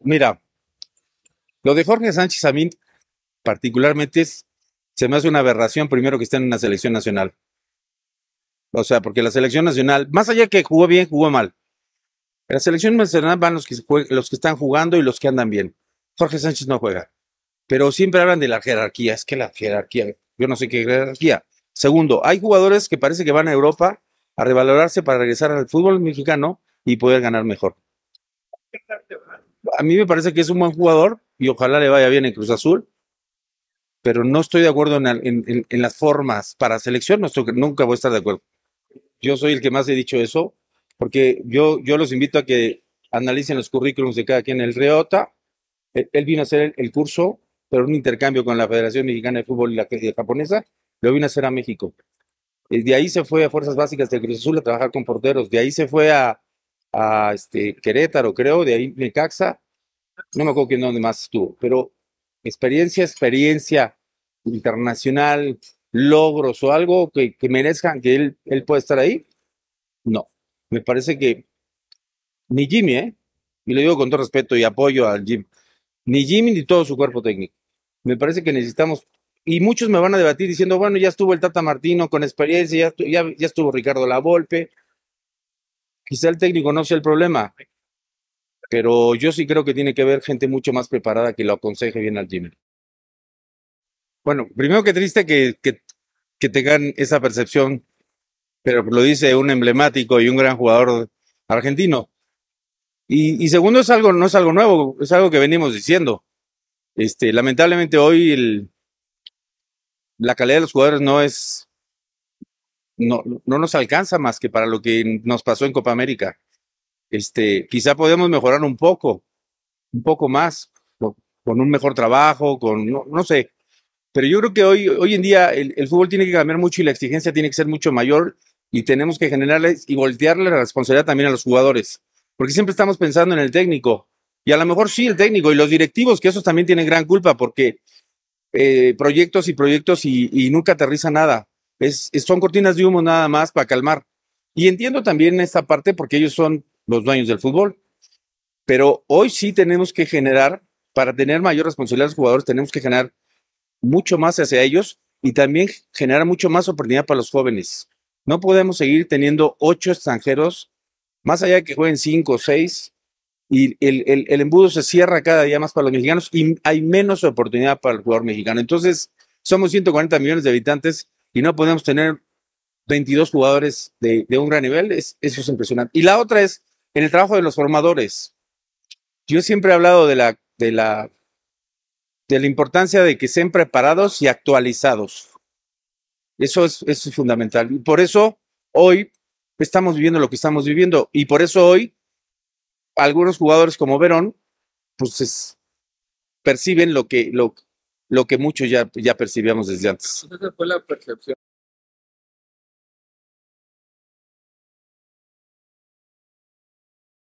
Mira, lo de Jorge Sánchez a mí particularmente es, se me hace una aberración primero que esté en una selección nacional. O sea, porque la selección nacional, más allá que jugó bien, jugó mal. En la selección nacional van los que, los que están jugando y los que andan bien. Jorge Sánchez no juega. Pero siempre hablan de la jerarquía. Es que la jerarquía, yo no sé qué jerarquía. Segundo, hay jugadores que parece que van a Europa a revalorarse para regresar al fútbol mexicano y poder ganar mejor a mí me parece que es un buen jugador y ojalá le vaya bien en Cruz Azul, pero no estoy de acuerdo en, las formas para selección, nunca voy a estar de acuerdo. Yo soy el que más he dicho eso, porque yo, los invito a que analicen los currículums de cada quien. El Reota, e, él, vino a hacer el, curso, pero un intercambio con la Federación Mexicana de Fútbol y la, y japonesa, lo vino a hacer a México. De ahí se fue a Fuerzas Básicas de Cruz Azul a trabajar con porteros. De ahí se fue a, este, Querétaro, creo, de ahí Necaxa no me acuerdo quién dónde más estuvo, pero experiencia, experiencia internacional, logros o algo que, merezcan que él, él pueda estar ahí, no. Me parece que ni Jimmy, ¿eh? y lo digo con todo respeto y apoyo al Jim, ni Jimmy ni todo su cuerpo técnico. Me parece que necesitamos, y muchos me van a debatir diciendo, bueno, ya estuvo el Tata Martino con experiencia, ya, ya, ya estuvo Ricardo Lavolpe. Quizá el técnico no sea el problema. Pero yo sí creo que tiene que haber gente mucho más preparada que lo aconseje bien al gym. Bueno, primero que triste que, que, tengan esa percepción, pero lo dice un emblemático y un gran jugador argentino. Y, segundo, es algo, no es algo nuevo, es algo que venimos diciendo. Este, lamentablemente hoy la calidad de los jugadores no es, no nos alcanza más que para lo que nos pasó en Copa América. Este, quizá podemos mejorar un poco, un poco más, con, un mejor trabajo, con, no, sé. Pero yo creo que hoy, hoy en día el, fútbol tiene que cambiar mucho y la exigencia tiene que ser mucho mayor y tenemos que generarles y voltearle la responsabilidad también a los jugadores. Porque siempre estamos pensando en el técnico. Y a lo mejor sí, el técnico y los directivos, que esos también tienen gran culpa porque eh, proyectos y proyectos y, nunca aterriza nada. son cortinas de humo nada más para calmar. Y entiendo también esta parte porque ellos son los dueños del fútbol. Pero hoy sí tenemos que generar, para tener mayor responsabilidad a los jugadores, tenemos que generar mucho más hacia ellos y también generar mucho más oportunidad para los jóvenes. No podemos seguir teniendo ocho extranjeros, más allá de que jueguen cinco o seis, y el, embudo se cierra cada día más para los mexicanos y hay menos oportunidad para el jugador mexicano. Entonces, somos 140 millones de habitantes y no podemos tener 22 jugadores de, un gran nivel. eso es impresionante. Y la otra es, en el trabajo de los formadores. Yo siempre he hablado de la, de la, de la importancia de que sean preparados y actualizados. Eso es, es fundamental. Y por eso hoy estamos viviendo lo que estamos viviendo. Y por eso hoy algunos jugadores como Verón, pues perciben lo que, lo, lo que muchos ya, ya percibíamos desde antes. Esa fue la percepción.